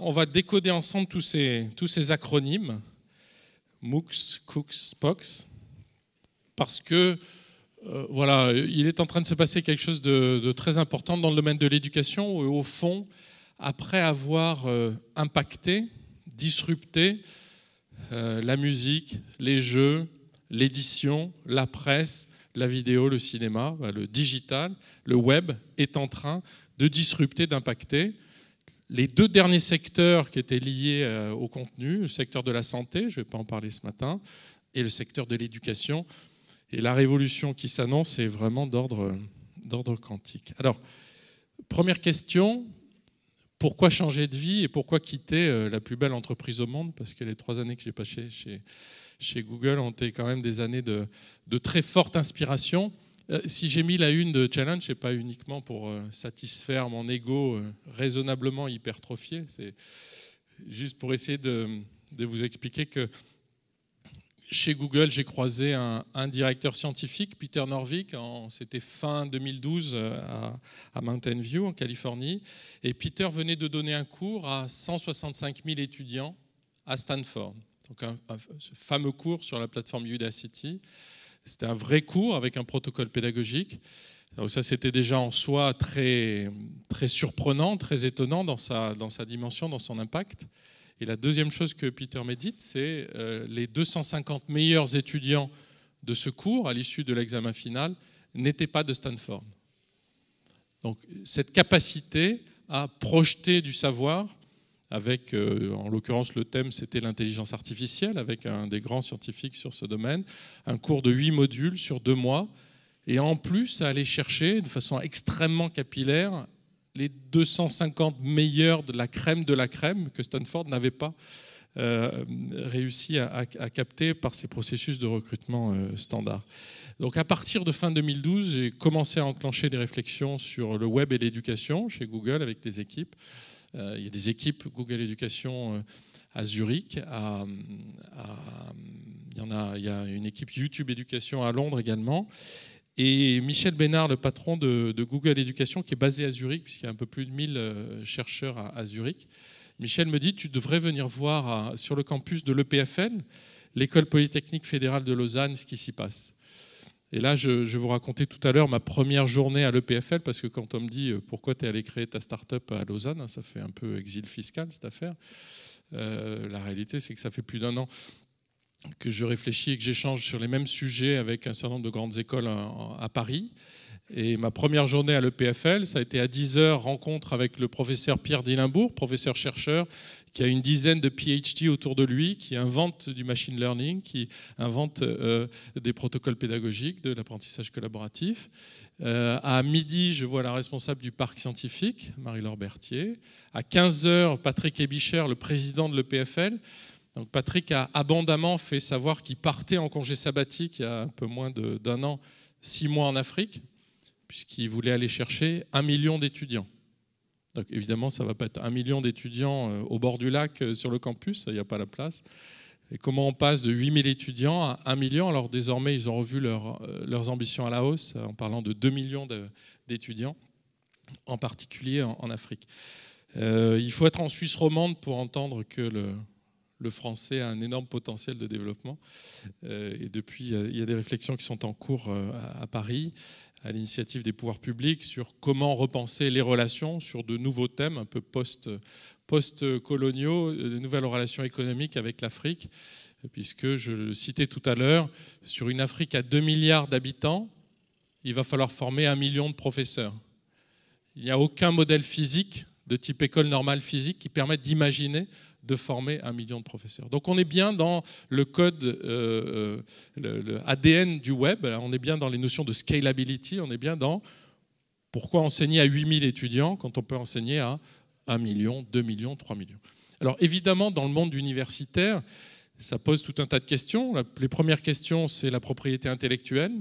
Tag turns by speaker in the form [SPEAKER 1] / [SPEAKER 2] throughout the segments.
[SPEAKER 1] on va décoder ensemble tous ces, tous ces acronymes, MOOCs, COOCs, POCs, parce que euh, voilà, il est en train de se passer quelque chose de, très important dans le domaine de l'éducation, où au fond, après avoir euh, impacté, disrupté euh, la musique, les jeux, l'édition, la presse, la vidéo, le cinéma, bah, le digital, le web est en train de disrupter, d'impacter les deux derniers secteurs qui étaient liés euh, au contenu, le secteur de la santé, je ne vais pas en parler ce matin, et le secteur de l'éducation. Et la révolution qui s'annonce est vraiment d'ordre euh, quantique. Alors, première question, pourquoi changer de vie et pourquoi quitter euh, la plus belle entreprise au monde Parce que les trois années que j'ai passées chez, chez, Google ont été quand même des années de très forte inspiration. Euh, si j'ai mis la une de challenge, c'est pas uniquement pour euh, satisfaire mon ego euh, raisonnablement hypertrophié, c'est juste pour essayer de, vous expliquer que chez Google, j'ai croisé un, directeur scientifique, Peter Norvig, c'était fin 2012 à, Mountain View, en Californie. Et Peter venait de donner un cours à 165 000 étudiants à Stanford. Donc, un, ce fameux cours sur la plateforme Udacity. C'était un vrai cours avec un protocole pédagogique. Donc ça, c'était déjà en soi très, très surprenant, très étonnant dans sa, dans sa dimension, dans son impact. Et la deuxième chose que Peter médite, c'est euh, les 250 meilleurs étudiants de ce cours à l'issue de l'examen final n'étaient pas de Stanford. Donc cette capacité à projeter du savoir avec, euh, en l'occurrence, le thème c'était l'intelligence artificielle, avec un des grands scientifiques sur ce domaine, un cours de huit modules sur deux mois, et en plus à aller chercher de façon extrêmement capillaire les 250 meilleurs de la crème de la crème que Stanford n'avait pas euh, réussi à, capter par ses processus de recrutement euh, standard. Donc à partir de fin 2012, j'ai commencé à enclencher des réflexions sur le web et l'éducation chez Google avec des équipes. Euh, il y a des équipes Google Education euh, à Zurich. il, y a, une équipe YouTube Education à Londres également. Et Michel Bénard, le patron de, Google Education, qui est basé à Zurich, puisqu'il y a un peu plus de 1000 euh, chercheurs à, Zurich, Michel me dit, tu devrais venir voir sur le campus de l'EPFL, l'école polytechnique fédérale de Lausanne, ce qui s'y passe. Et là, je, vais vous racontais tout à l'heure ma première journée à l'EPFL, parce que quand on me dit euh, pourquoi tu es allé créer ta start-up à Lausanne, hein, ça fait un peu exil fiscal cette affaire. Euh, la réalité, c'est que ça fait plus d'un an que je réfléchis et que j'échange sur les mêmes sujets avec un certain nombre de grandes écoles hein, à Paris. Et ma première journée à l'EPFL, ça a été à 10h rencontre avec le professeur Pierre Dillimbourg, professeur-chercheur qui a une dizaine de PhD autour de lui, qui invente du machine learning, qui invente euh, des protocoles pédagogiques, de l'apprentissage collaboratif. Euh, à midi, je vois la responsable du parc scientifique, Marie-Laure Berthier. À 15h, Patrick Ebischer, le président de l'EPFL. Donc Patrick a abondamment fait savoir qu'il partait en congé sabbatique il y a un peu moins d'un an, six mois en Afrique, puisqu'il voulait aller chercher un million d'étudiants. Donc évidemment, ça ne va pas être un million d'étudiants euh, au bord du lac euh, sur le campus, il n'y a pas la place. Et comment on passe de 8000 étudiants à 1 million Alors désormais, ils ont revu euh, leurs ambitions à la hausse en parlant de 2 millions d'étudiants, en particulier en, Afrique. il faut être en Suisse romande pour entendre que le, le français a un énorme potentiel de développement. Euh, et depuis, il y a des réflexions qui sont en cours euh, à, Paris, à l'initiative des pouvoirs publics, sur comment repenser les relations sur de nouveaux thèmes un peu post, post-coloniaux, euh, de nouvelles relations économiques avec l'Afrique, puisque je le citais tout à l'heure, sur une Afrique à 2 milliards d'habitants, il va falloir former un million de professeurs. Il n'y a aucun modèle physique de type école normale physique qui permette d'imaginer de former un million de professeurs. Donc on est bien dans le code, euh, euh ADN du web, on est bien dans les notions de scalability, on est bien dans pourquoi enseigner à 8000 étudiants quand on peut enseigner à 1 million, 2 millions, 3 millions. Alors évidemment, dans le monde universitaire, ça pose tout un tas de questions. Les premières questions, c'est la propriété intellectuelle.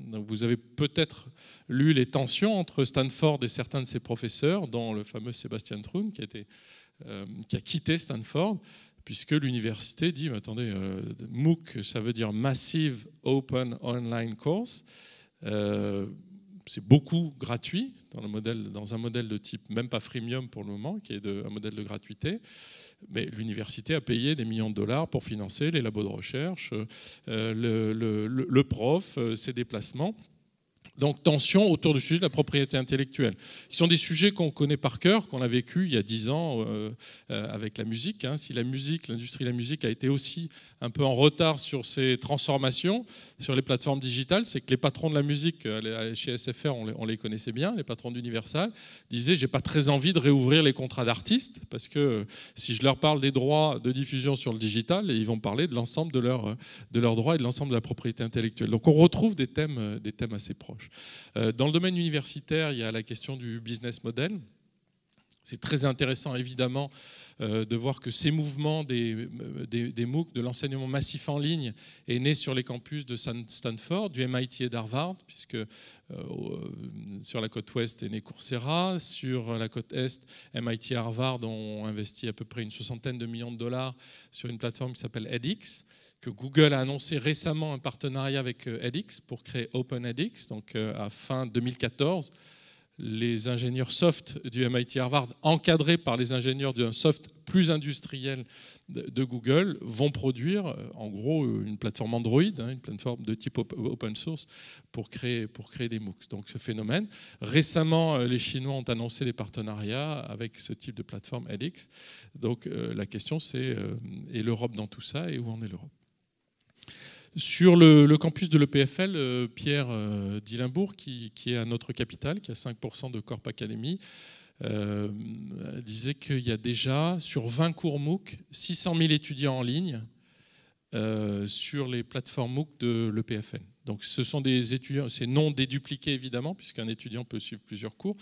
[SPEAKER 1] Vous avez peut-être lu les tensions entre Stanford et certains de ses professeurs, dont le fameux Sebastian Trum, qui était... Euh, qui a quitté Stanford, puisque l'université dit, attendez, euh, MOOC, ça veut dire Massive Open Online Course. Euh, c'est beaucoup gratuit dans, le dans un modèle de type, même pas freemium pour le moment, qui est de, un modèle de gratuité. Mais l'université a payé des millions de dollars pour financer les labos de recherche, le, prof, ses déplacements donc tension autour du sujet de la propriété intellectuelle, Ce sont des sujets qu'on connaît par cœur, qu'on a vécu il y a dix ans euh, euh, avec la musique. Hein. Si la musique, l'industrie de la musique a été aussi un peu en retard sur ces transformations, sur les plateformes digitales, c'est que les patrons de la musique euh, chez SFR, on les, connaissait bien, les patrons d'Universal, disaient j'ai pas très envie de réouvrir les contrats d'artistes parce que si je leur parle des droits de diffusion sur le digital, ils vont parler de l'ensemble de leurs de droits et de l'ensemble de la propriété intellectuelle. Donc on retrouve des thèmes, des thèmes assez proches. Euh, dans le domaine universitaire, il y a la question du business model. C'est très intéressant, évidemment, euh, de voir que ces mouvements euh, des, des, MOOC, de l'enseignement massif en ligne, est né sur les campus de Stanford, du MIT et d'Harvard, puisque sur la côte ouest est né Coursera, sur la côte est, MIT et Harvard ont investi à peu près une soixantaine de millions de dollars sur une plateforme qui s'appelle edX que Google a annoncé récemment un partenariat avec euh, edX pour créer Open OpenEdX, donc euh, à fin 2014. Les ingénieurs soft du MIT Harvard, encadrés par les ingénieurs d'un soft plus industriel de Google, vont produire euh, en gros une plateforme Android, hein, une plateforme de type open source pour créer, pour créer des MOOCs. Donc ce phénomène. Récemment, les Chinois ont annoncé des partenariats avec ce type de plateforme edX. Donc la question c'est, est l'Europe dans tout ça et où en est l'Europe sur le, campus de l'EPFL, euh, Pierre euh, Dillimbourg, qui, est à notre capitale, qui a 5% de Corp Academy, euh, disait qu'il y a déjà, sur 20 cours MOOC, 600 000 étudiants en ligne sur les plateformes MOOC de l'EPFL. Donc ce sont des étudiants, c'est non dédupliqué évidemment, puisqu'un étudiant peut suivre plusieurs cours,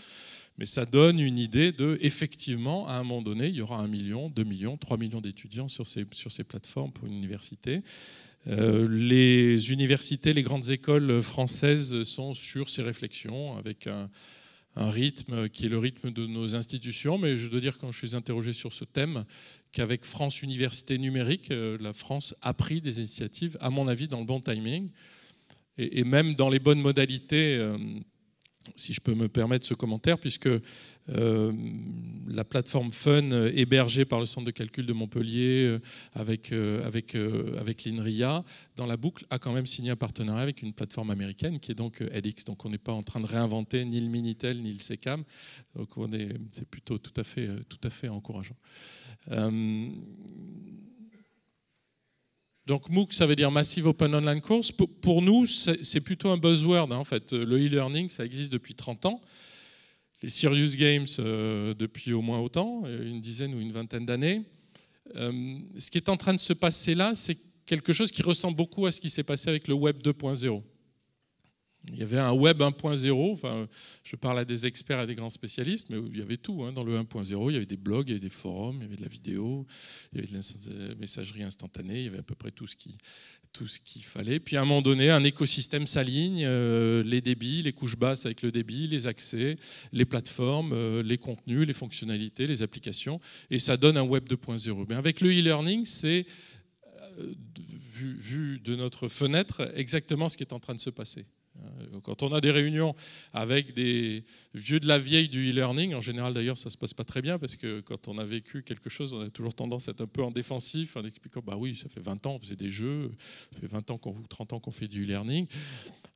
[SPEAKER 1] mais ça donne une idée de, effectivement, à un moment donné, il y aura 1 million, 2 millions, 3 millions d'étudiants sur ces, sur ces plateformes pour une université. Euh, les universités, les grandes écoles françaises sont sur ces réflexions avec un, rythme qui est le rythme de nos institutions, mais je dois dire quand je suis interrogé sur ce thème qu'avec France Université numérique, euh, la France a pris des initiatives, à mon avis, dans le bon timing et, et même dans les bonnes modalités euh, si je peux me permettre ce commentaire, puisque euh, la plateforme Fun euh, hébergée par le centre de calcul de Montpellier euh, avec, avec, avec l'INRIA, dans la boucle, a quand même signé un partenariat avec une plateforme américaine qui est donc LX. Donc on n'est pas en train de réinventer ni le Minitel ni le SECAM. Donc c'est plutôt tout à fait, tout à fait encourageant. Donc MOOC, ça veut dire Massive Open Online Course. Pour, nous, c'est plutôt un buzzword. Hein, en fait, euh, le e-learning, ça existe depuis 30 ans. Les Serious Games euh, depuis au moins autant, euh, une dizaine ou une vingtaine d'années. ce qui est en train de se passer là, c'est quelque chose qui ressemble beaucoup à ce qui s'est passé avec le Web 2.0 il y avait un web 1.0, enfin, je parle à des experts, à des grands spécialistes, mais il y avait tout. Hein. dans le 1.0, il y avait des blogs, il y avait des forums, il y avait de la vidéo, il y avait de la messagerie instantanée, il y avait à peu près tout ce tout ce qu'il fallait. Puis à un moment donné, un écosystème s'aligne, euh, les débits, les couches basses avec le débit, les accès, les plateformes, euh, les contenus, les fonctionnalités, les applications, et ça donne un web 2.0. Mais avec le e-learning, c'est euh, vu de notre fenêtre exactement ce qui est en train de se passer. Euh, quand on a des réunions avec des vieux de la vieille du e-learning, en général d'ailleurs ça se passe pas très bien parce que quand on a vécu quelque chose, on a toujours tendance à être un peu en défensif en expliquant bah oui, ça fait 20 ans on faisait des jeux, ça fait 20 ans qu'on 30 ans qu'on fait du e-learning.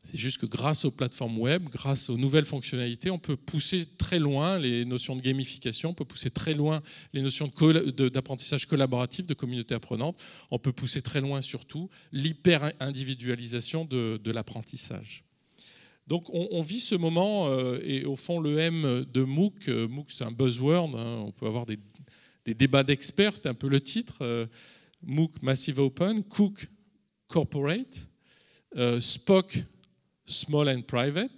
[SPEAKER 1] C'est juste que grâce aux plateformes web, grâce aux nouvelles fonctionnalités, on peut pousser très loin les notions de gamification, on peut pousser très loin les notions d'apprentissage collaboratif, de communauté apprenante, on peut pousser très loin surtout l'hyper individualisation de l'apprentissage. Donc on, vit ce moment, euh, et au fond le M de MOOC, euh, MOOC c'est un buzzword, hein, on peut avoir des, débats d'experts, c'est un peu le titre, euh, MOOC Massive Open, Cook Corporate, Spock, Small and Private.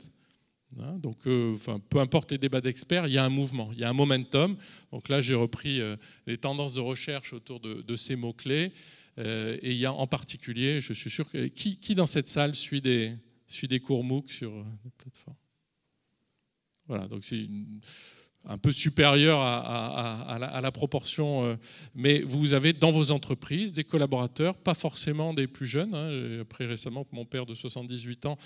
[SPEAKER 1] Hein, donc peu importe les débats d'experts, il y a un mouvement, il y a un momentum. Donc là j'ai repris les tendances de recherche autour de, ces mots-clés, et il y a en particulier, je suis sûr, que, qui dans cette salle suit des suis des cours MOOC sur des euh, plateformes. Voilà, donc c'est un peu supérieur à, la, proportion. Euh, mais vous avez dans vos entreprises des collaborateurs, pas forcément des plus jeunes. Hein. J'ai appris récemment que mon père de 78 ans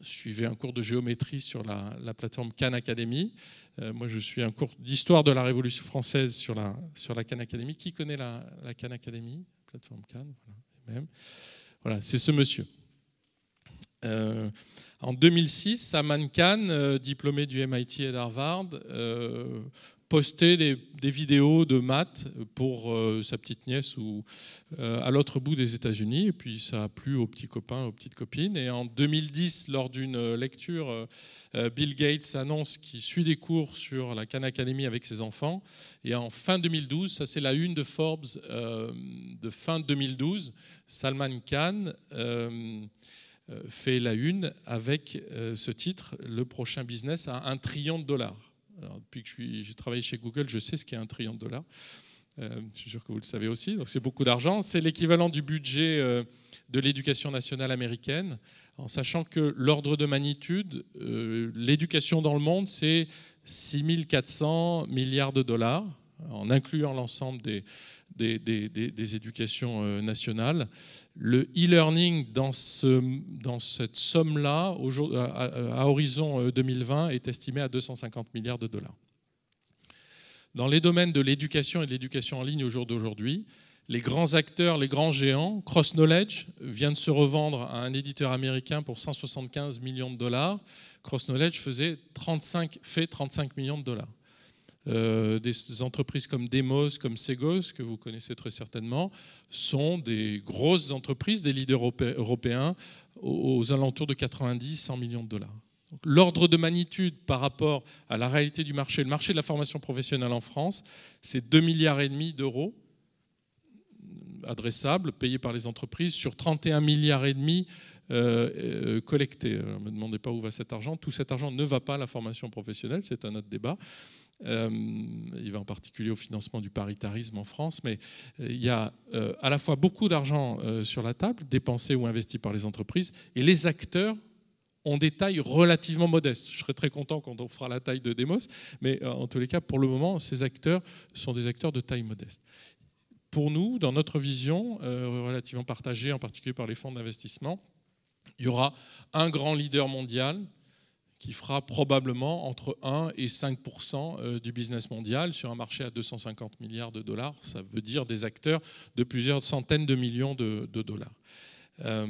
[SPEAKER 1] suivait un cours de géométrie sur la, plateforme Khan Academy. Euh, moi, je suis un cours d'histoire de la Révolution française sur la, sur la Khan Academy. Qui connaît la, la Khan Academy Plateforme voilà, même. Voilà, c'est ce monsieur. Euh, en 2006, Salman Khan, euh, diplômé du MIT et d'Harvard, euh, postait des, vidéos de maths pour sa petite nièce ou, à l'autre bout des États-Unis. Et puis ça a plu aux petits copains, aux petites copines. Et en 2010, lors d'une lecture, Bill Gates annonce qu'il suit des cours sur la Khan Academy avec ses enfants. Et en fin 2012, ça c'est la une de Forbes de fin 2012, Salman Khan. Euh, fait la une avec euh, ce titre, Le prochain business à un trillion de dollars. depuis que j'ai travaillé chez Google, je sais ce qu'est un trillion de dollars. Euh, je suis sûr que vous le savez aussi, donc c'est beaucoup d'argent. C'est l'équivalent du budget de l'éducation nationale américaine, en sachant que l'ordre de magnitude, l'éducation dans le monde, c'est 6400 milliards de dollars, en incluant l'ensemble des, des, éducations euh, nationales. Le e-learning dans, ce, dans cette somme-là, à, horizon 2020, euh, est estimé à 250 milliards de dollars. Dans les domaines de l'éducation et de l'éducation en ligne au jour d'aujourd'hui, les grands acteurs, les grands géants, Cross Knowledge vient de se revendre à un éditeur américain pour 175 millions de dollars. Cross Knowledge faisait 35, fait 35 millions de dollars. Euh, des entreprises comme Demos, comme Segos, que vous connaissez très certainement, sont des grosses entreprises, des leaders européens, aux, alentours de 90-100 millions de dollars. L'ordre de magnitude par rapport à la réalité du marché, le marché de la formation professionnelle en France, c'est 2 milliards et demi d'euros adressables, payés par les entreprises, sur 31 milliards et demi euh, euh, collectés. Ne me demandez pas où va cet argent. Tout cet argent ne va pas à la formation professionnelle, c'est un autre débat. Euh, il va en particulier au financement du paritarisme en France, mais euh, il y a euh, à la fois beaucoup d'argent sur la table, dépensé ou investi par les entreprises, et les acteurs ont des tailles relativement modestes. Je serais très content quand on fera la taille de Demos, mais en tous les cas, pour le moment, ces acteurs sont des acteurs de taille modeste. Pour nous, dans notre vision, relativement partagée, en particulier par les fonds d'investissement, il y aura un grand leader mondial qui fera probablement entre 1 et 5 euh, du business mondial sur un marché à 250 milliards de dollars. Ça veut dire des acteurs de plusieurs centaines de millions de, dollars. Euh,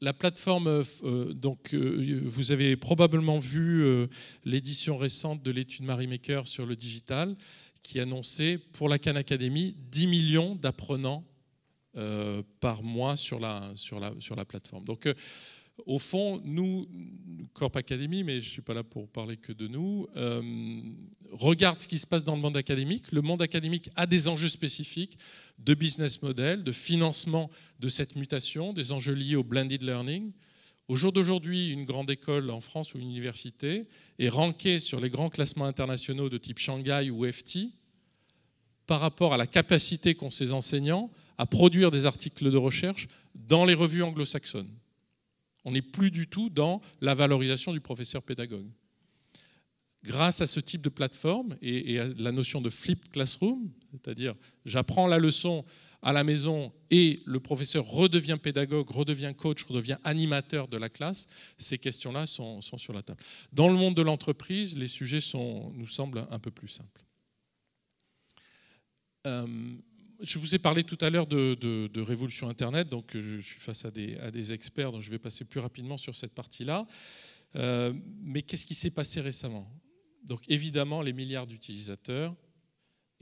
[SPEAKER 1] la plateforme, euh, donc, vous avez probablement vu l'édition récente de l'étude Marie Maker sur le digital, qui annonçait pour la Khan Academy 10 millions d'apprenants par mois sur la, sur, la, sur la plateforme. Donc, au fond, nous, Corp Academy, mais je ne suis pas là pour parler que de nous, euh, regarde ce qui se passe dans le monde académique. Le monde académique a des enjeux spécifiques de business model, de financement de cette mutation, des enjeux liés au blended learning. Au jour d'aujourd'hui, une grande école en France ou une université est rankée sur les grands classements internationaux de type Shanghai ou FT par rapport à la capacité qu'ont ses enseignants à produire des articles de recherche dans les revues anglo-saxonnes. On n'est plus du tout dans la valorisation du professeur pédagogue. Grâce à ce type de plateforme et, à la notion de flipped classroom, c'est-à-dire j'apprends la leçon à la maison et le professeur redevient pédagogue, redevient coach, redevient animateur de la classe, ces questions-là sont, sur la table. Dans le monde de l'entreprise, les sujets nous semblent un peu plus simples. Euh, je vous ai parlé tout à l'heure de, révolution Internet, donc euh, je, suis face à des, experts, donc je vais passer plus rapidement sur cette partie-là. Euh, mais qu'est-ce qui s'est passé récemment Donc évidemment, les milliards d'utilisateurs,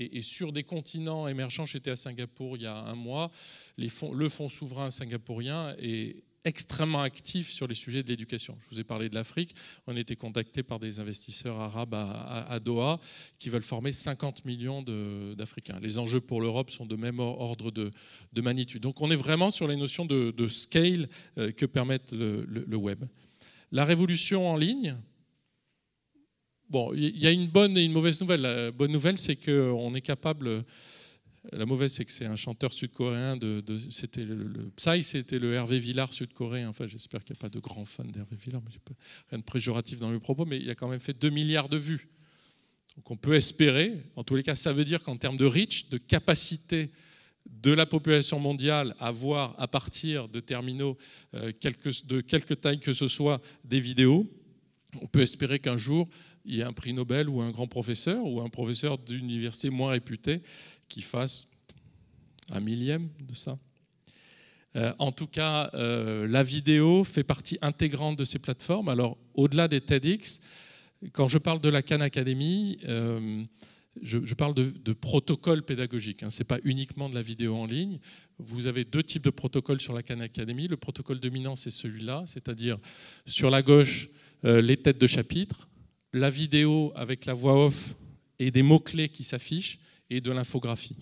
[SPEAKER 1] et, sur des continents émergents, j'étais à Singapour il y a un mois, le fonds souverain singapourien est, extrêmement actif sur les sujets de l'éducation. Je vous ai parlé de l'Afrique. On a été contacté par des investisseurs arabes à, Doha qui veulent former 50 millions d'Africains. Les enjeux pour l'Europe sont de même ordre de, magnitude. Donc on est vraiment sur les notions de, scale euh, que permettent le, web. La révolution en ligne, bon, il y a une bonne et une mauvaise nouvelle. La bonne nouvelle, c'est qu'on est capable la mauvaise, c'est que c'est un chanteur sud-coréen. De, c'était le, Psy, c'était le Hervé Villard sud-coréen. Enfin, j'espère qu'il n'y a pas de grands fans d'Hervé Villard, mais rien de préjuratif dans le propos, mais il a quand même fait 2 milliards de vues. Donc on peut espérer, en tous les cas, ça veut dire qu'en termes de reach, de capacité de la population mondiale à voir à partir de terminaux euh, de quelque taille que ce soit des vidéos, on peut espérer qu'un jour, il y ait un prix Nobel ou un grand professeur ou un professeur d'université moins réputé qui fasse un millième de ça. Euh, en tout cas, euh, la vidéo fait partie intégrante de ces plateformes. Alors, au-delà des TEDx, quand je parle de la Khan Academy, euh, je, parle de, protocole protocoles pédagogiques. Hein. Ce n'est pas uniquement de la vidéo en ligne. Vous avez deux types de protocoles sur la Khan Academy. Le protocole dominant, c'est celui-là, c'est-à-dire sur la gauche, les têtes de chapitre, la vidéo avec la voix off et des mots-clés qui s'affichent et de l'infographie.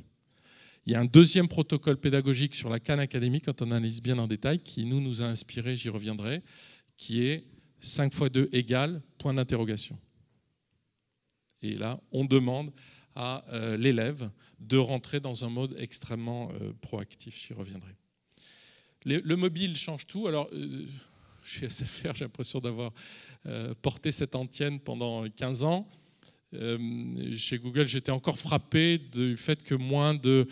[SPEAKER 1] Il y a un deuxième protocole pédagogique sur la CAN Academy, quand on analyse bien en détail, qui nous, nous a inspiré, j'y reviendrai, qui est 5 x 2 égale point d'interrogation. Et là, on demande à euh, l'élève de rentrer dans un mode extrêmement euh, proactif, j'y reviendrai. Le, mobile change tout. Alors, chez euh, SFR, j'ai l'impression d'avoir porté cette antenne pendant 15 ans. Euh, chez Google, j'étais encore frappé du fait que moins de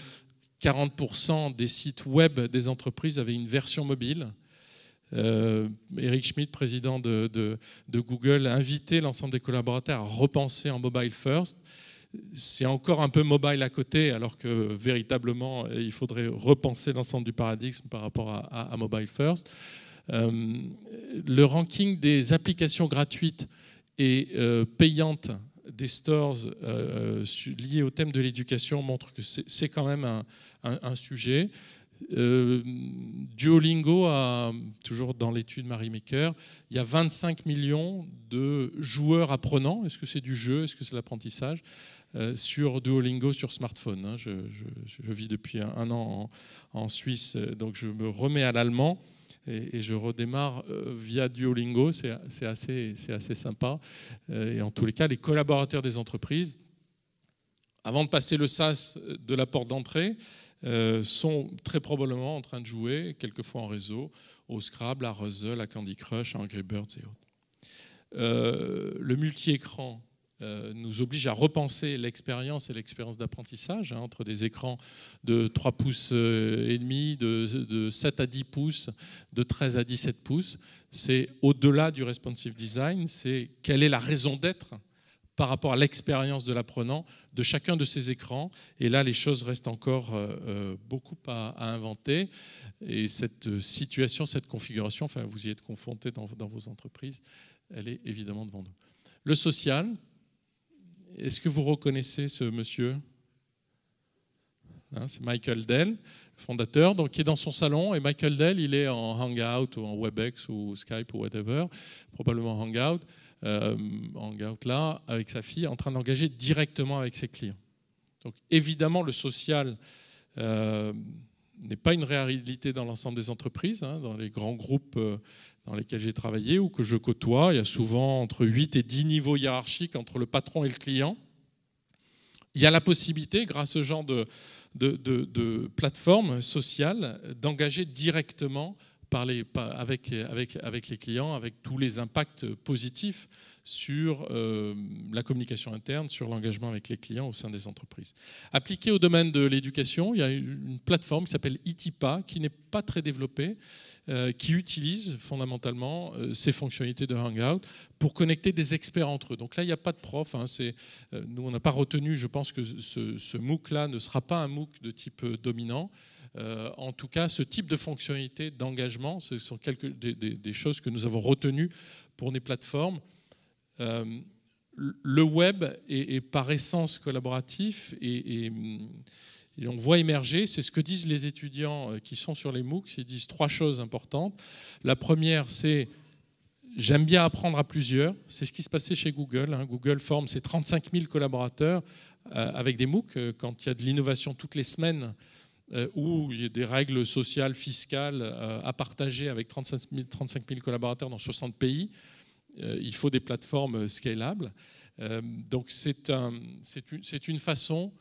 [SPEAKER 1] 40% des sites web des entreprises avaient une version mobile. Euh, Eric Schmidt, président de, Google, a invité l'ensemble des collaborateurs à repenser en mobile first. C'est encore un peu mobile à côté, alors que véritablement, il faudrait repenser l'ensemble du paradigme par rapport à, mobile first. Euh, le ranking des applications gratuites et payantes des stores euh, euh, liés au thème de l'éducation montre que c'est quand même un, sujet. Euh, Duolingo a, toujours dans l'étude Marie Maker, il y a 25 millions de joueurs apprenants. Est-ce que c'est du jeu Est-ce que c'est l'apprentissage Sur Duolingo, sur smartphone. Hein. Je, vis depuis un, an en, Suisse, donc je me remets à l'allemand et, je redémarre euh, via Duolingo, c'est assez, assez sympa. Euh, et en tous les cas, les collaborateurs des entreprises, avant de passer le sas de la porte d'entrée, euh, sont très probablement en train de jouer, quelquefois en réseau, au Scrabble, à Ruzzle, à Candy Crush, à Angry Birds et autres. le multi-écran euh, nous oblige à repenser l'expérience et l'expérience d'apprentissage hein, entre des écrans de 3 pouces euh, et demi, de, 7 à 10 pouces, de 13 à 17 pouces. C'est au-delà du responsive design, c'est quelle est la raison d'être par rapport à l'expérience de l'apprenant de chacun de ces écrans. Et là, les choses restent encore euh, beaucoup à, inventer. Et cette situation, cette configuration, enfin, vous y êtes confrontés dans, dans vos entreprises, elle est évidemment devant nous. Le social, est-ce que vous reconnaissez ce monsieur hein, C'est Michael Dell, fondateur, donc, qui est dans son salon. Et Michael Dell, il est en Hangout ou en WebEx ou Skype ou whatever, probablement Hangout, euh, Hangout là, avec sa fille, en train d'engager directement avec ses clients. Donc évidemment, le social euh, n'est pas une réalité dans l'ensemble des entreprises. Hein, dans les grands groupes, euh, dans lesquels j'ai travaillé ou que je côtoie, il y a souvent entre 8 et 10 niveaux hiérarchiques entre le patron et le client. Il y a la possibilité, grâce à ce genre de, de, plateforme sociale, d'engager directement par les, avec, avec, avec, les clients, avec tous les impacts positifs sur euh, la communication interne, sur l'engagement avec les clients au sein des entreprises. Appliqué au domaine de l'éducation, il y a une plateforme qui s'appelle ITIPA, qui n'est pas très développée, euh, qui utilisent fondamentalement euh, ces fonctionnalités de Hangout pour connecter des experts entre eux. Donc là, il n'y a pas de prof. Hein, euh, nous, on n'a pas retenu, je pense que ce, MOOC-là ne sera pas un MOOC de type dominant. en tout cas, ce type de fonctionnalité d'engagement, ce sont quelques, des, des, choses que nous avons retenues pour les plateformes le web est, est, par essence collaboratif et, et, hum, et on voit émerger, c'est ce que disent les étudiants euh, qui sont sur les MOOCs, ils disent trois choses importantes. La première, c'est j'aime bien apprendre à plusieurs. C'est ce qui se passait chez Google. Hein. Google forme ses 35 000 collaborateurs euh, avec des MOOC euh, quand il y a de l'innovation toutes les semaines ou il y a des règles sociales, fiscales à partager avec 35 000, collaborateurs dans 60 pays. il faut des plateformes scalables. donc c'est une façon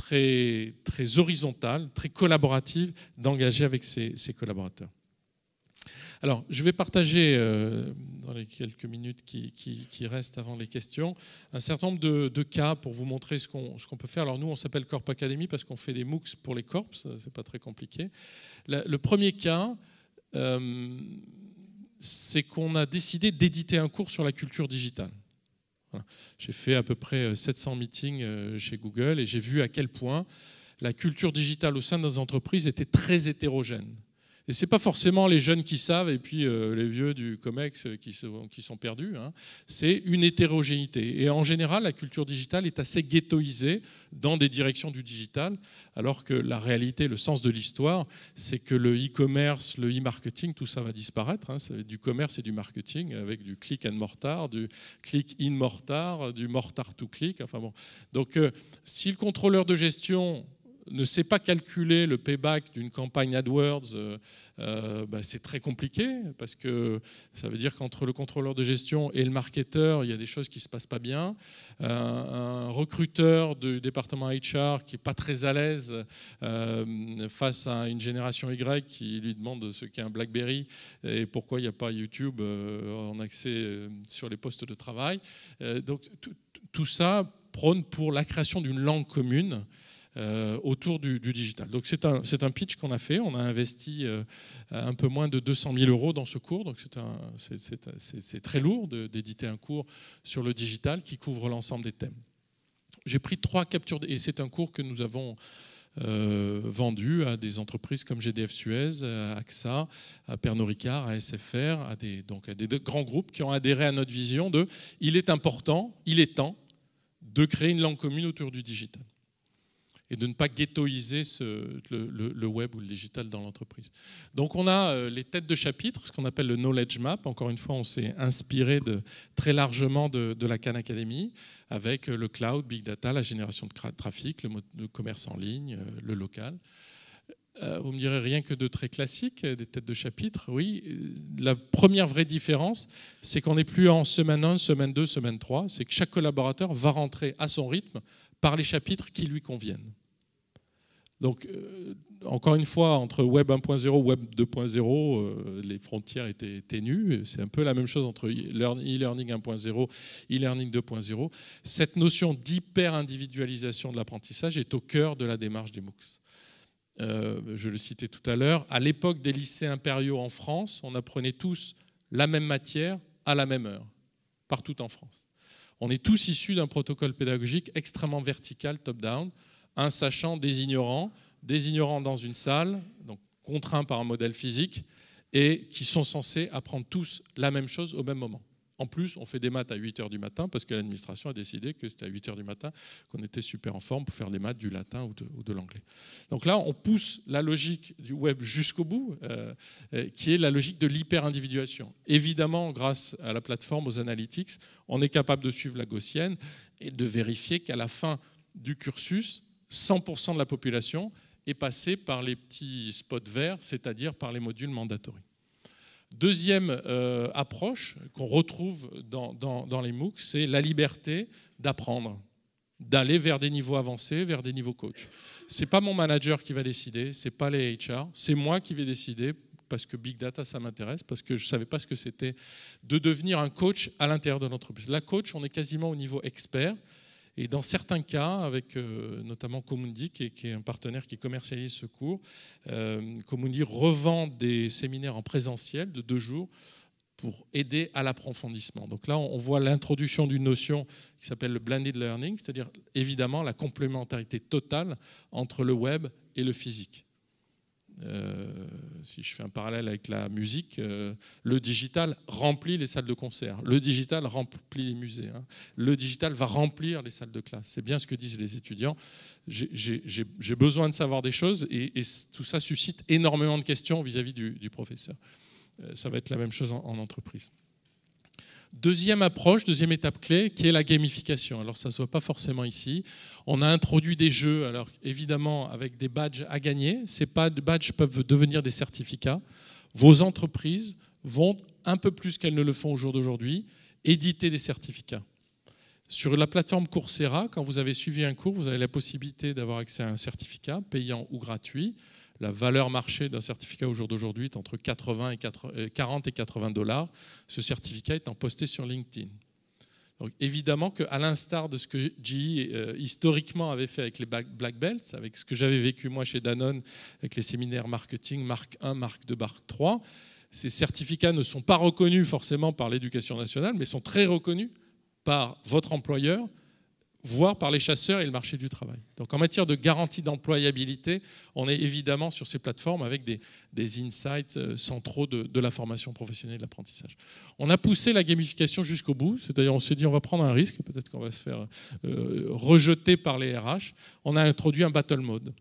[SPEAKER 1] très, très horizontale, très collaborative, d'engager avec ses, collaborateurs. Alors, je vais partager, euh, dans les quelques minutes qui, restent avant les questions, un certain nombre de, cas pour vous montrer ce qu'on peut faire. Alors, nous, on s'appelle Corp Academy parce qu'on fait des MOOCs pour les corps, c'est pas très compliqué. le premier cas, euh, c'est qu'on a décidé d'éditer un cours sur la culture digitale. J'ai fait à peu près 700 euh, meetings euh, chez Google et j'ai vu à quel point la culture digitale au sein de nos entreprises était très hétérogène. Et ce n'est pas forcément les jeunes qui savent et puis euh, les vieux du COMEX euh, qui, sont, qui sont perdus. Hein. C'est une hétérogénéité. Et en général, la culture digitale est assez ghettoisée dans des directions du digital, alors que la réalité, le sens de l'histoire, c'est que le e-commerce, le e-marketing, tout ça va disparaître. Hein. du commerce et du marketing avec du click and mortar, du click in mortar, du mortar to click. Enfin bon. Donc, euh, si le contrôleur de gestion ne sait pas calculer le payback d'une campagne AdWords, euh, euh, bah, c'est très compliqué parce que ça veut dire qu'entre le contrôleur de gestion et le marketeur, il y a des choses qui ne se passent pas bien. Euh, un recruteur du département HR qui n'est pas très à l'aise face à une génération Y qui lui demande ce qu'est un BlackBerry et pourquoi il n'y a pas YouTube en accès sur les postes de travail. donc tout ça prône pour la création d'une langue commune euh, autour du, digital. Donc c'est un, pitch qu'on a fait, on a investi euh, un peu moins de 200 000 euros dans ce cours, donc c'est très lourd d'éditer un cours sur le digital qui couvre l'ensemble des thèmes. J'ai pris trois captures, et c'est un cours que nous avons euh, vendu à des entreprises comme GDF Suez, AXA, à Pernod Ricard, à SFR, à des, donc à des grands groupes qui ont adhéré à notre vision de il est important, il est temps de créer une langue commune autour du digital et de ne pas ghettoiser le, web ou le digital dans l'entreprise. Donc on a euh, les têtes de chapitre, ce qu'on appelle le knowledge map. Encore une fois, on s'est inspiré de, très largement de, la Cannes Academy avec euh, le cloud, big data, la génération de trafic, le, commerce en ligne, euh, le local. Vous me direz rien que de très classique, des têtes de chapitre. Oui, la première vraie différence, c'est qu'on n'est plus en semaine 1, semaine 2, semaine 3. C'est que chaque collaborateur va rentrer à son rythme par les chapitres qui lui conviennent. Donc, euh, encore une fois, entre Web 1.0, et Web 2.0, euh, les frontières étaient ténues. C'est un peu la même chose entre e-learning 1.0, et e-learning 2.0. Cette notion d'hyper-individualisation de l'apprentissage est au cœur de la démarche des MOOCs. Euh, je le citais tout à l'heure. À l'époque des lycées impériaux en France, on apprenait tous la même matière à la même heure, partout en France. On est tous issus d'un protocole pédagogique extrêmement vertical, top-down un sachant, des ignorants, des ignorants dans une salle, donc contraints par un modèle physique, et qui sont censés apprendre tous la même chose au même moment. En plus, on fait des maths à 8 h du matin parce que l'administration a décidé que c'était à 8 h du matin qu'on était super en forme pour faire des maths du latin ou de, l'anglais. Donc là, on pousse la logique du web jusqu'au bout, euh, euh, qui est la logique de l'hyper-individuation. Évidemment, grâce à la plateforme, aux analytics, on est capable de suivre la gaussienne et de vérifier qu'à la fin du cursus, 100% de la population est passée par les petits spots verts, c'est-à-dire par les modules mandatories. Deuxième euh, approche qu'on retrouve dans, les MOOC, c'est la liberté d'apprendre, d'aller vers des niveaux avancés, vers des niveaux coach. C'est pas mon manager qui va décider, c'est pas les HR, c'est moi qui vais décider parce que big data ça m'intéresse, parce que je savais pas ce que c'était de devenir un coach à l'intérieur de l'entreprise. La coach, on est quasiment au niveau expert, et dans certains cas, avec euh, notamment Comundi, qui est, un partenaire qui commercialise ce cours, euh, Comundi revend des séminaires en présentiel de deux jours pour aider à l'approfondissement. Donc là, on voit l'introduction d'une notion qui s'appelle le blended learning, c'est-à-dire évidemment la complémentarité totale entre le web et le physique. Euh, si je fais un parallèle avec la musique, euh, le digital remplit les salles de concert, le digital remplit les musées, hein. le digital va remplir les salles de classe. C'est bien ce que disent les étudiants. J'ai besoin de savoir des choses et, tout ça suscite énormément de questions vis-à-vis du, professeur. Euh, ça va être la même chose en entreprise. Deuxième approche, deuxième étape clé, qui est la gamification. Alors ça ne se voit pas forcément ici. On a introduit des jeux, alors évidemment avec des badges à gagner. Ces badges peuvent devenir des certificats. Vos entreprises vont, un peu plus qu'elles ne le font au jour d'aujourd'hui, éditer des certificats. Sur la plateforme Coursera, quand vous avez suivi un cours, vous avez la possibilité d'avoir accès à un certificat, payant ou gratuit la valeur marché d'un certificat au jour d'aujourd'hui est entre 80 et 40 euh, et 80 dollars. Ce certificat étant posté sur LinkedIn. évidemment qu'à l'instar de ce que GE euh, historiquement avait fait avec les Black Belts, avec ce que j'avais vécu moi chez Danone, avec les séminaires marketing, marque 1, marque 2, marque 3, ces certificats ne sont pas reconnus forcément par l'éducation nationale, mais sont très reconnus par votre employeur, voire par les chasseurs et le marché du travail. Donc en matière de garantie d'employabilité, on est évidemment sur ces plateformes avec des, insights centraux euh, de, la formation professionnelle et de l'apprentissage. On a poussé la gamification jusqu'au bout, c'est-à-dire on s'est dit on va prendre un risque, peut-être qu'on va se faire euh, rejeter par les RH. On a introduit un battle mode.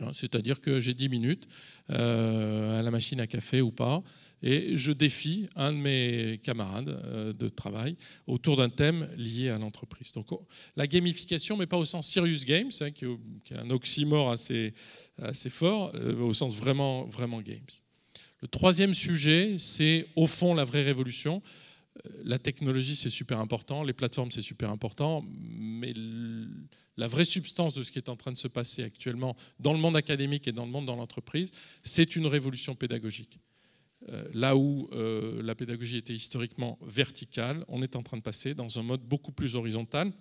[SPEAKER 1] Hein. C'est-à-dire que j'ai 10 minutes euh, à la machine à café ou pas, et je défie un de mes camarades euh, de travail autour d'un thème lié à l'entreprise. Donc la gamification, mais pas au sens serious games, hein, qui, est un oxymore assez, assez fort, euh, au sens vraiment, vraiment games. Le troisième sujet, c'est au fond la vraie révolution. La technologie, c'est super important, les plateformes, c'est super important, mais la vraie substance de ce qui est en train de se passer actuellement dans le monde académique et dans le monde dans l'entreprise, c'est une révolution pédagogique. Euh, là où euh, la pédagogie était historiquement verticale, on est en train de passer dans un mode beaucoup plus horizontal,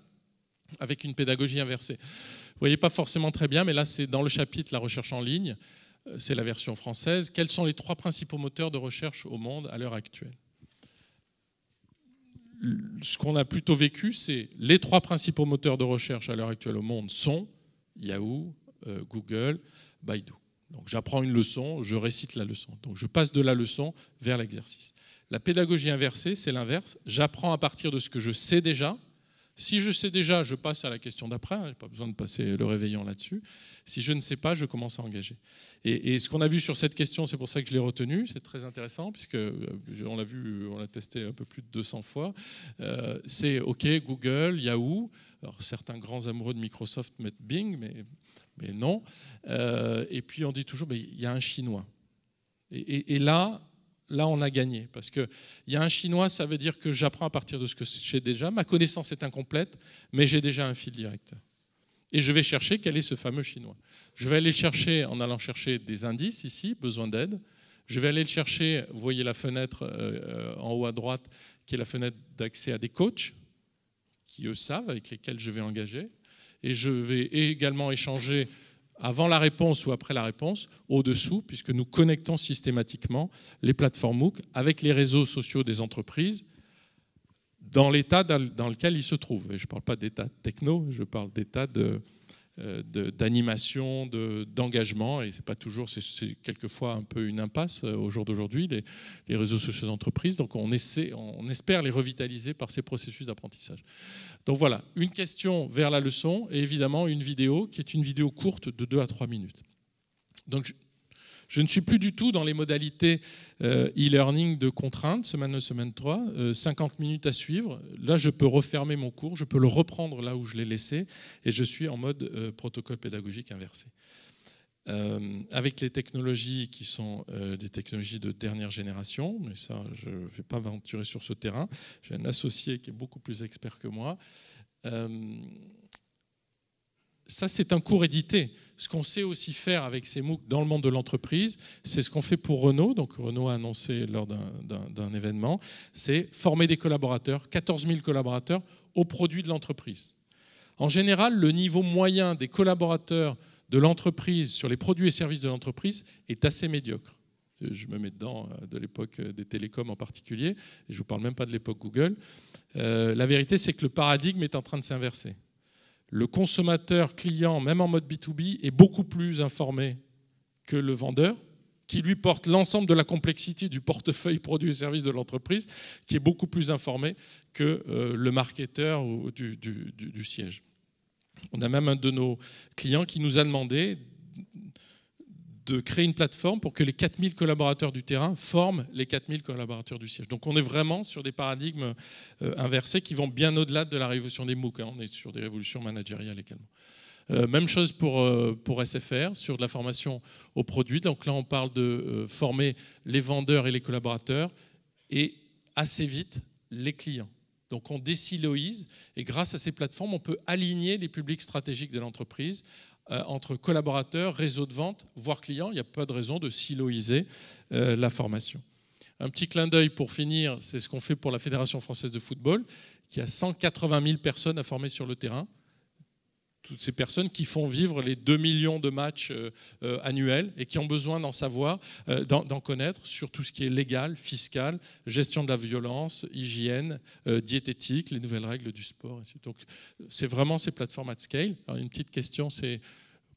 [SPEAKER 1] avec une pédagogie inversée. Vous voyez pas forcément très bien, mais là c'est dans le chapitre la recherche en ligne, euh, c'est la version française. Quels sont les trois principaux moteurs de recherche au monde à l'heure actuelle ce qu'on a plutôt vécu, c'est les trois principaux moteurs de recherche à l'heure actuelle au monde sont Yahoo, euh, Google, Baidu. Donc j'apprends une leçon, je récite la leçon. Donc je passe de la leçon vers l'exercice. La pédagogie inversée, c'est l'inverse. J'apprends à partir de ce que je sais déjà si je sais déjà, je passe à la question d'après, hein, pas besoin de passer le réveillon là-dessus. Si je ne sais pas, je commence à engager. Et, ce qu'on a vu sur cette question, c'est pour ça que je l'ai retenu, c'est très intéressant, puisque euh, on l'a vu, on l'a testé un peu plus de 200 fois. Euh, c'est OK, Google, Yahoo, alors certains grands amoureux de Microsoft mettent Bing, mais, mais non. Euh, et puis on dit toujours, mais il y a un chinois. Et, et là, là, on a gagné. Parce qu'il y a un chinois, ça veut dire que j'apprends à partir de ce que j'ai déjà. Ma connaissance est incomplète, mais j'ai déjà un fil direct. Et je vais chercher quel est ce fameux chinois. Je vais aller chercher, en allant chercher des indices ici, besoin d'aide. Je vais aller le chercher, vous voyez la fenêtre euh, euh, en haut à droite, qui est la fenêtre d'accès à des coachs, qui eux savent, avec lesquels je vais engager. Et je vais également échanger avant la réponse ou après la réponse, au-dessous, puisque nous connectons systématiquement les plateformes MOOC avec les réseaux sociaux des entreprises dans l'état dans lequel ils se trouvent. je ne parle pas d'état techno, je parle d'état euh, d'animation, d'engagement, et c'est pas toujours, c'est quelquefois un peu une impasse euh, au jour d'aujourd'hui, les, les, réseaux sociaux d'entreprise. Donc on, essaie, on espère les revitaliser par ces processus d'apprentissage. Donc voilà, une question vers la leçon et évidemment une vidéo qui est une vidéo courte de 2 à 3 minutes. Donc je, ne suis plus du tout dans les modalités euh, e-learning de contrainte, semaine 1, semaine 3, 50 euh, minutes à suivre. Là, je peux refermer mon cours, je peux le reprendre là où je l'ai laissé et je suis en mode euh, protocole pédagogique inversé. Euh, avec les technologies qui sont euh, des technologies de dernière génération, mais ça, je ne vais pas m'aventurer sur ce terrain. J'ai un associé qui est beaucoup plus expert que moi. Euh, ça, c'est un cours édité. Ce qu'on sait aussi faire avec ces MOOC dans le monde de l'entreprise, c'est ce qu'on fait pour Renault. Donc, Renault a annoncé lors d'un événement c'est former des collaborateurs, 14 000 collaborateurs, aux produits de l'entreprise. En général, le niveau moyen des collaborateurs de l'entreprise, sur les produits et services de l'entreprise, est assez médiocre. Je me mets dedans euh, de l'époque euh, des télécoms en particulier, et je ne vous parle même pas de l'époque Google. Euh, la vérité, c'est que le paradigme est en train de s'inverser. Le consommateur client, même en mode B2B, est beaucoup plus informé que le vendeur, qui lui porte l'ensemble de la complexité du portefeuille produits et services de l'entreprise, qui est beaucoup plus informé que le marketeur ou du siège. On a même un de nos clients qui nous a demandé de créer une plateforme pour que les 4000 collaborateurs du terrain forment les 4000 collaborateurs du siège. Donc on est vraiment sur des paradigmes euh, inversés qui vont bien au-delà de la révolution des MOOC. Hein. On est sur des révolutions managériales également. Euh, même chose pour, SFR, euh, sur de la formation aux produits. Donc là, on parle de former les vendeurs et les collaborateurs et assez vite les clients. Donc on désiloïse et grâce à ces plateformes, on peut aligner les publics stratégiques de l'entreprise euh, entre collaborateurs, réseaux de vente, voire clients. Il n'y a pas de raison de siloïser euh, la formation. Un petit clin d'œil pour finir, c'est ce qu'on fait pour la Fédération française de football, qui a 180 000 personnes à former sur le terrain toutes ces personnes qui font vivre les 2 millions de matchs euh, euh, annuels et qui ont besoin d'en savoir, euh, d'en connaître sur tout ce qui est légal, fiscal, gestion de la violence, hygiène, diététique, les nouvelles règles du sport. Donc c'est vraiment ces plateformes à scale. une petite question, c'est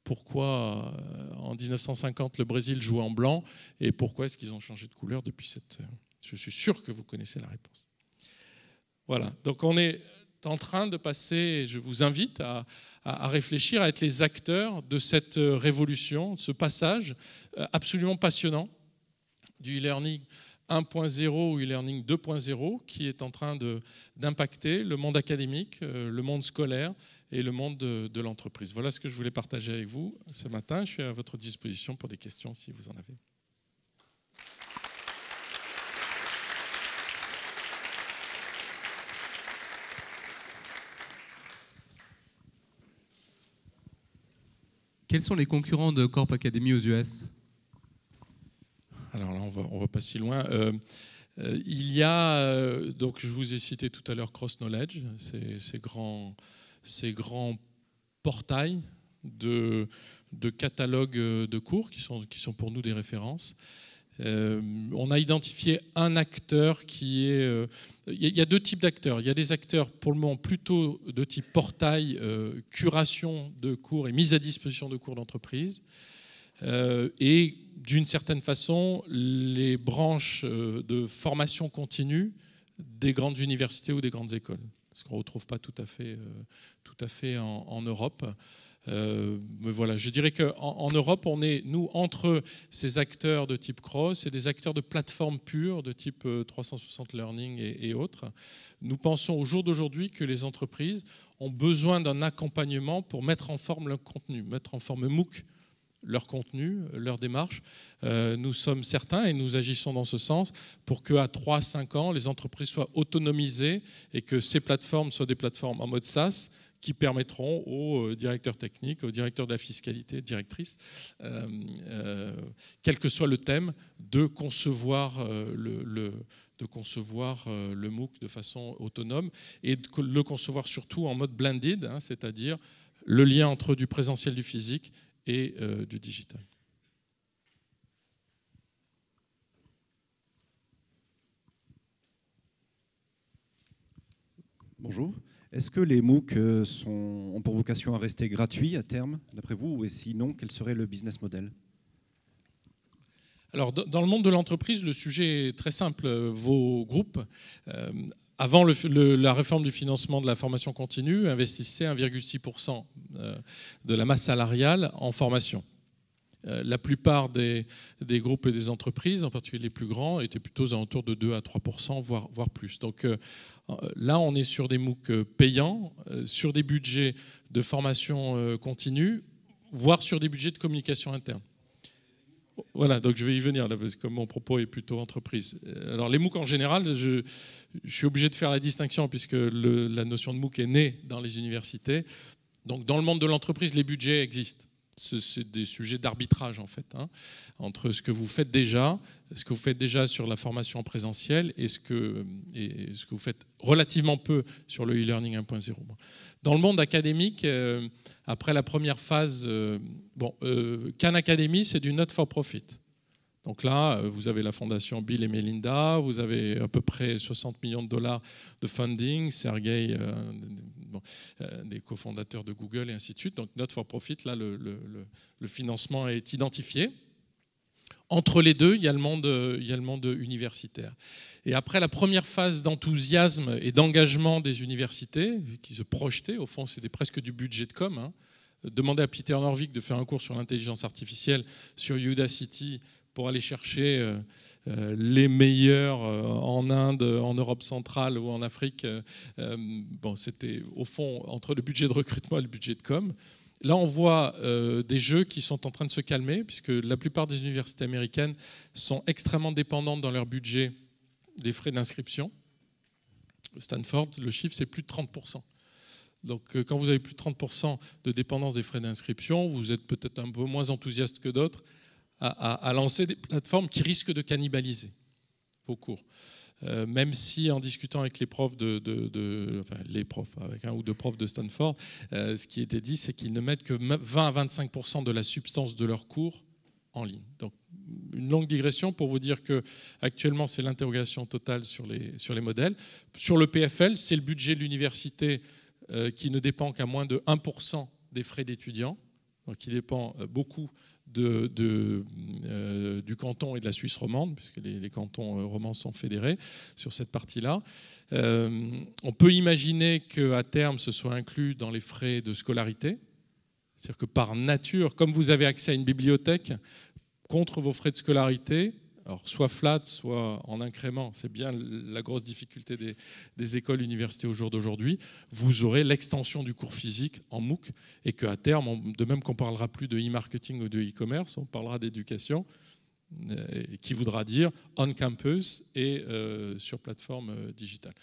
[SPEAKER 1] pourquoi en 1950 le Brésil jouait en blanc et pourquoi est-ce qu'ils ont changé de couleur depuis cette... Je suis sûr que vous connaissez la réponse. Voilà, donc on est en train de passer, je vous invite à, réfléchir, à être les acteurs de cette euh, révolution, de ce passage euh, absolument passionnant du e-learning 1.0 ou e-learning 2.0 qui est en train d'impacter le monde académique, euh, le monde scolaire et le monde de l'entreprise. Voilà ce que je voulais partager avec vous ce matin. Je suis à votre disposition pour des questions si vous en avez. Quels sont les concurrents de Corp Academy aux US Alors là, on va, va pas si loin. Euh, euh, il y a, euh, donc je vous ai cité tout à l'heure Cross Knowledge, ces, grands, portails de, de catalogues de cours qui sont, qui sont pour nous des références. Euh, on a identifié un acteur qui est... Euh, il y, a deux types d'acteurs. Il y a des acteurs pour le moment plutôt de type portail, euh, curation de cours et mise à disposition de cours d'entreprise. et d'une certaine façon, les branches de formation continue des grandes universités ou des grandes écoles, ce qu'on ne retrouve pas tout à fait, tout à fait en Europe. Euh, voilà, je dirais qu'en en, Europe, on est, nous, entre ces acteurs de type Cross et des acteurs de plateforme pure, de type 360 euh, Learning et, autres. Nous pensons au jour d'aujourd'hui que les entreprises ont besoin d'un accompagnement pour mettre en forme leur contenu, mettre en forme MOOC leur contenu, leur démarche. Euh, nous sommes certains et nous agissons dans ce sens pour que à 3-5 ans, les entreprises soient autonomisées et que ces plateformes soient des plateformes en mode SaaS qui permettront au euh, directeur technique, au directeur de la fiscalité, directrice, euh, euh, quel que soit le thème, de concevoir le, de concevoir le MOOC de façon autonome et de le concevoir surtout en mode blended, hein, c'est-à-dire le lien entre du présentiel du physique et du digital. Bonjour. Est-ce que les MOOC euh, sont, ont pour vocation à rester gratuits à terme, d'après vous, et sinon, quel serait le business model alors, dans le monde de l'entreprise, le sujet est très simple. Vos groupes, euh, avant la réforme du financement de la formation continue, investissaient 1,6% euh, de la masse salariale en formation. Euh, la plupart des, groupes et des entreprises, en particulier les plus grands, étaient plutôt aux alentours de 2 à 3 voire, voire plus. Donc euh, euh, là, on est sur des MOOC payants, sur des budgets de formation continue, voire sur des budgets de communication interne. Voilà, donc je vais y venir, là, parce que mon propos est plutôt entreprise. Alors les MOOC en général, je, suis obligé de faire la distinction, puisque la notion de MOOC est née dans les universités. Donc dans le monde de l'entreprise, les budgets existent c'est des sujets d'arbitrage en fait, hein, entre ce que vous faites déjà, ce que vous faites déjà sur la formation en présentiel et ce que, et ce que vous faites relativement peu sur le e-learning 1.0. Dans le monde académique, euh, après la première phase, euh, bon, euh, Khan Academy, c'est du not for profit. Donc là, euh, vous avez la fondation Bill et Melinda, vous avez à peu près 60 millions de dollars de funding, Sergei, euh, euh, des cofondateurs de Google et ainsi de suite. Donc Not for Profit, là, le, financement est identifié. Entre les deux, il y, a le monde, universitaire. Et après la première phase d'enthousiasme et d'engagement des universités, qui se projetaient, au fond, c'était presque du budget de com', hein. demander à Peter Norvig de faire un cours sur l'intelligence artificielle sur Udacity pour aller chercher euh, euh, les meilleurs euh, en Inde, en Europe centrale ou en Afrique. Bon, c'était au fond entre le budget de recrutement et le budget de com. Là, on voit des jeux qui sont en train de se calmer, puisque la plupart des universités américaines sont extrêmement dépendantes dans leur budget des frais d'inscription. Stanford, le chiffre, c'est plus de 30%. Donc, quand vous avez plus de 30% de dépendance des frais d'inscription, vous êtes peut-être un peu moins enthousiaste que d'autres à, lancer des plateformes qui risquent de cannibaliser vos cours. Euh, même si en discutant avec les profs de, enfin, les profs avec un ou deux profs de Stanford, euh, ce qui était dit, c'est qu'ils ne mettent que 20 à 25 de la substance de leurs cours en ligne. Donc une longue digression pour vous dire que actuellement c'est l'interrogation totale sur les, sur les modèles. Sur le PFL, c'est le budget de l'université euh, qui ne dépend qu'à moins de 1% des frais d'étudiants, donc qui dépend beaucoup euh, du canton et de la Suisse romande, puisque les, cantons euh, romands sont fédérés sur cette partie-là. Euh, on peut imaginer qu'à terme, ce soit inclus dans les frais de scolarité. C'est-à-dire que par nature, comme vous avez accès à une bibliothèque, contre vos frais de scolarité, alors soit flat, soit en incrément, c'est bien la grosse difficulté des, écoles, universités au jour d'aujourd'hui, vous aurez l'extension du cours physique en MOOC et qu'à terme, de même qu'on ne parlera plus de e-marketing ou de e-commerce, on parlera d'éducation euh, qui voudra dire on campus et euh, sur plateforme euh, digitale.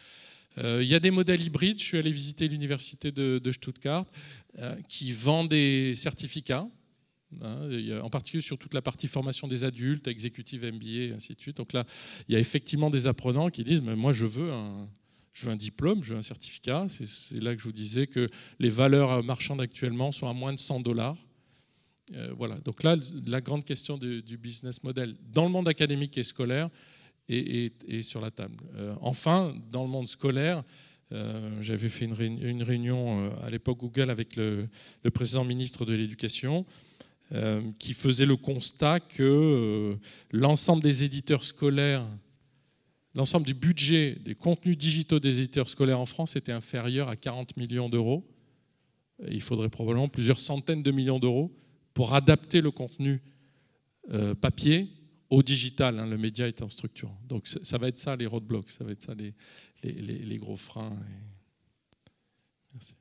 [SPEAKER 1] Il y a des modèles hybrides, je suis allé visiter l'université de Stuttgart qui vend des certificats Hein, en particulier sur toute la partie formation des adultes, exécutive MBA, ainsi de suite. Donc là, il y a effectivement des apprenants qui disent, mais moi je veux un, je veux un diplôme, je veux un certificat. C'est là que je vous disais que les valeurs marchandes actuellement sont à moins de 100 dollars. Euh, voilà, donc là, la grande question du, business model dans le monde académique et scolaire est, sur la table. Euh, enfin, dans le monde scolaire, euh, j'avais fait une réunion, à l'époque Google avec le président ministre de l'Éducation. Euh, qui faisait le constat que euh, l'ensemble des éditeurs scolaires, l'ensemble du budget des contenus digitaux des éditeurs scolaires en France était inférieur à 40 millions d'euros. Il faudrait probablement plusieurs centaines de millions d'euros pour adapter le contenu euh, papier au digital, hein, le média est en structure. Donc ça, va être ça les roadblocks, ça va être ça les, gros freins. Merci.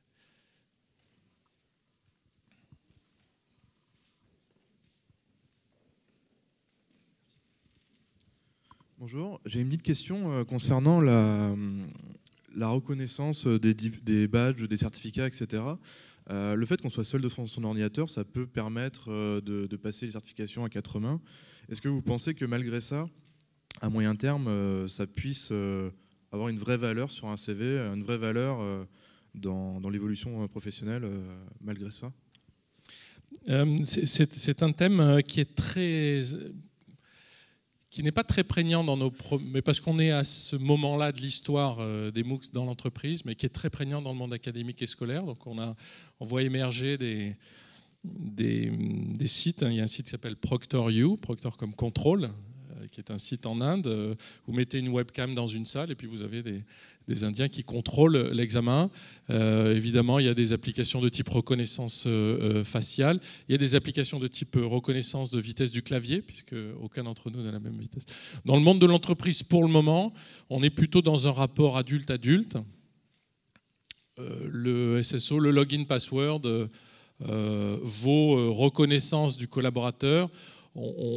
[SPEAKER 1] Bonjour, j'ai une petite question euh, concernant la, reconnaissance des, badges, des certificats, etc. Euh, le fait qu'on soit seul de son, ordinateur, ça peut permettre euh, de, passer les certifications à quatre mains. Est-ce que vous pensez que malgré ça, à moyen terme, ça puisse avoir une vraie valeur sur un CV, une vraie valeur dans, l'évolution professionnelle malgré ça C'est un thème qui est très qui n'est pas très prégnant dans nos mais parce qu'on est à ce moment-là de l'histoire euh, des MOOCs dans l'entreprise, mais qui est très prégnant dans le monde académique et scolaire. Donc on, a, on voit émerger des, des sites. Hein. Il y a un site qui s'appelle ProctorU, Proctor comme contrôle, euh, qui est un site en Inde. Euh, vous mettez une webcam dans une salle et puis vous avez des, Indiens qui contrôlent l'examen. Euh, évidemment, il y a des applications de type reconnaissance faciale. Il y a des applications de type reconnaissance de vitesse du clavier, puisque aucun d'entre nous n'a la même vitesse. Dans le monde de l'entreprise, pour le moment, on est plutôt dans un rapport adulte-adulte. le SSO, le login password, vos reconnaissance du collaborateur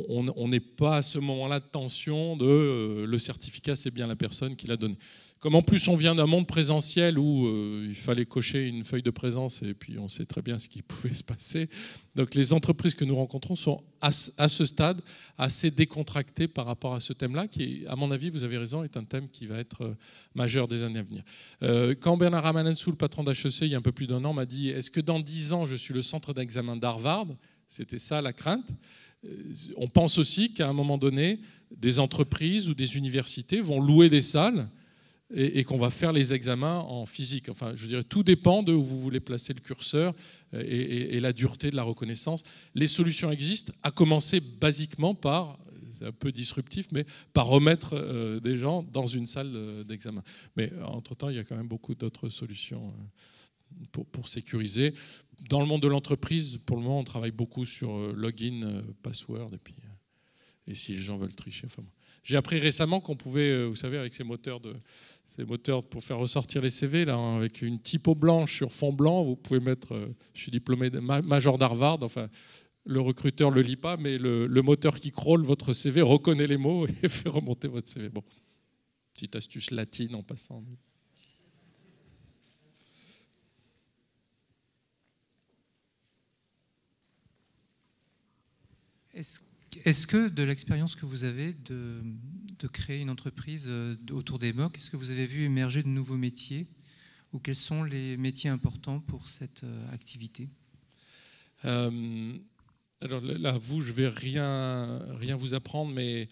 [SPEAKER 1] on n'est pas à ce moment-là de tension de euh, le certificat, c'est bien la personne qui l'a donné. Comme en plus on vient d'un monde présentiel où euh, il fallait cocher une feuille de présence et puis on sait très bien ce qui pouvait se passer, donc les entreprises que nous rencontrons sont à, ce stade assez décontractées par rapport à ce thème-là, qui, à mon avis, vous avez raison, est un thème qui va être euh, majeur des années à venir. quand Bernard Ramanensou, le patron d'HEC, il y a un peu plus d'un an, m'a dit, est-ce que dans 10 ans, je suis le centre d'examen d'Harvard C'était ça la crainte on pense aussi qu'à un moment donné, des entreprises ou des universités vont louer des salles et, qu'on va faire les examens en physique. Enfin, je dirais, tout dépend de où vous voulez placer le curseur et, la dureté de la reconnaissance. Les solutions existent, à commencer basiquement par c'est un peu disruptif, mais par remettre euh, des gens dans une salle euh, d'examen. Mais euh, entre-temps, il y a quand même beaucoup d'autres solutions pour, sécuriser. Dans le monde de l'entreprise, pour le moment, on travaille beaucoup sur euh, login, euh, password, et puis euh, et si les gens veulent tricher. Enfin, j'ai appris récemment qu'on pouvait, vous savez, avec ces moteurs, de, ces moteurs pour faire ressortir les CV, là, hein, avec une typo blanche sur fond blanc, vous pouvez mettre, je suis diplômé de, major d'Harvard, enfin, le recruteur ne le lit pas, mais le, moteur qui crawl votre CV reconnaît les mots et fait remonter votre CV. Bon, petite astuce latine en passant. Est-ce que de l'expérience que vous avez de, créer une entreprise euh, autour des mocs, est-ce que vous avez vu émerger de nouveaux métiers ou quels sont les métiers importants pour cette euh, activité euh, Alors là, vous, je ne vais rien, rien vous apprendre, mais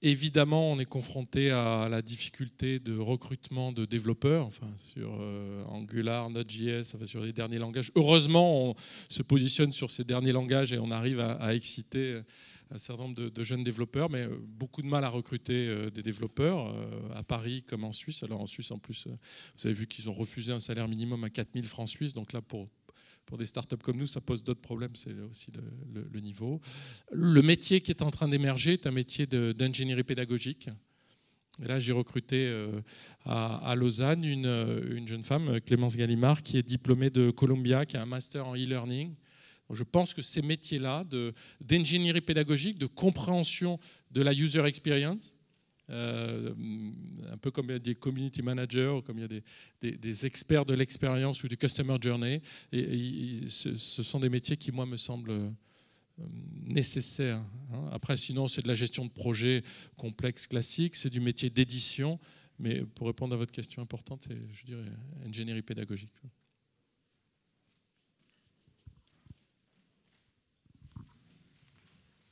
[SPEAKER 1] Évidemment, on est confronté à la difficulté de recrutement de développeurs, enfin sur euh, Angular, Node.js, sur les derniers langages. Heureusement, on se positionne sur ces derniers langages et on arrive à, exciter euh, un certain nombre de, jeunes développeurs, mais euh, beaucoup de mal à recruter des développeurs à Paris comme en Suisse. Alors en Suisse, en plus, vous avez vu qu'ils ont refusé un salaire minimum à 4000 francs suisses. Donc là, pour pour des startups comme nous, ça pose d'autres problèmes, c'est aussi le, niveau. Le métier qui est en train d'émerger est un métier d'ingénierie pédagogique. Et là, j'ai recruté euh, à, Lausanne une, une, jeune femme, Clémence Gallimard, qui est diplômée de Columbia, qui a un master en e-learning. Je pense que ces métiers-là d'ingénierie pédagogique, de compréhension de la user experience, euh, un peu comme il y a des community managers, comme il y a des, experts de l'expérience ou du customer journey. Et, ce, sont des métiers qui, moi, me semblent euh, nécessaires. Hein. Après, sinon, c'est de la gestion de projet complexe, classique, c'est du métier d'édition. Mais pour répondre à votre question importante, c'est, je dirais, ingénierie pédagogique.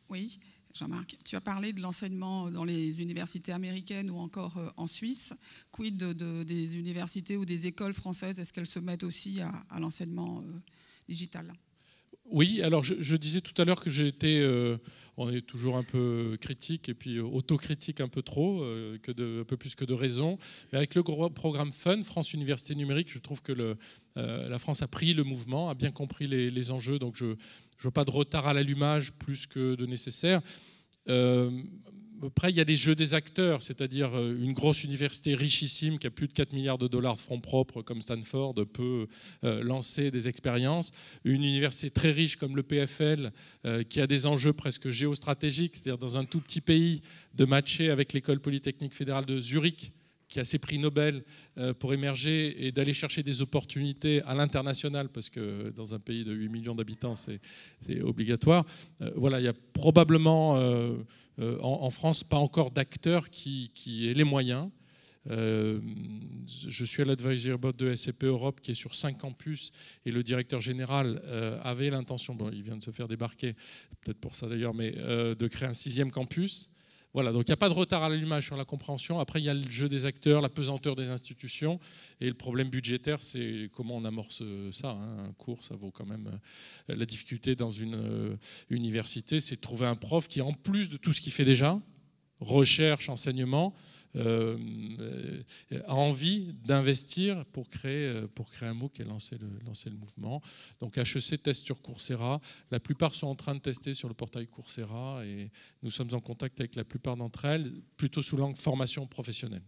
[SPEAKER 1] Oui. Jean-Marc, tu as parlé de l'enseignement euh, dans les universités américaines ou encore euh, en Suisse. Quid des universités ou des écoles françaises Est-ce qu'elles se mettent aussi à l'enseignement euh, digital oui, alors je, disais tout à l'heure que j'ai été, euh, on est toujours un peu critique et puis euh, autocritique un peu trop, euh, que de, un peu plus que de raison. Mais avec le programme FUN, France Université Numérique, je trouve que le, la France a pris le mouvement, a bien compris les, les enjeux. Donc je ne veux pas de retard à l'allumage plus que de nécessaire. Après, il y a les jeux des acteurs, c'est-à-dire euh, une grosse université richissime qui a plus de 4 milliards de dollars de fonds propres comme Stanford peut euh, lancer des expériences. Une université très riche comme le PFL euh, qui a des enjeux presque géostratégiques, c'est-à-dire dans un tout petit pays de matcher avec l'école polytechnique fédérale de Zurich qui a ses prix Nobel euh, pour émerger et d'aller chercher des opportunités à l'international, parce que dans un pays de 8 millions d'habitants, c'est obligatoire. Euh, voilà, il y a probablement euh, en, France pas encore d'acteurs qui, qui aient les moyens. je suis à l'advisory board de SCP e Europe qui est sur 5 campus et le directeur général avait l'intention, bon, il vient de se faire débarquer, peut-être pour ça d'ailleurs, mais de créer un sixième campus. Voilà, donc il n'y a pas de retard à l'allumage sur la compréhension. Après, il y a le jeu des acteurs, la pesanteur des institutions. Et le problème budgétaire, c'est comment on amorce euh, ça. Hein. Un cours, ça vaut quand même. Euh, la difficulté dans une euh, université, c'est de trouver un prof qui, en plus de tout ce qu'il fait déjà, recherche, enseignement, a euh, euh, envie d'investir pour créer, euh, pour créer un MOOC et lancer le, lancer le mouvement. Donc HEC teste sur Coursera. La plupart sont en train de tester sur le portail Coursera et nous sommes en contact avec la plupart d'entre elles, plutôt sous l'angle formation professionnelle.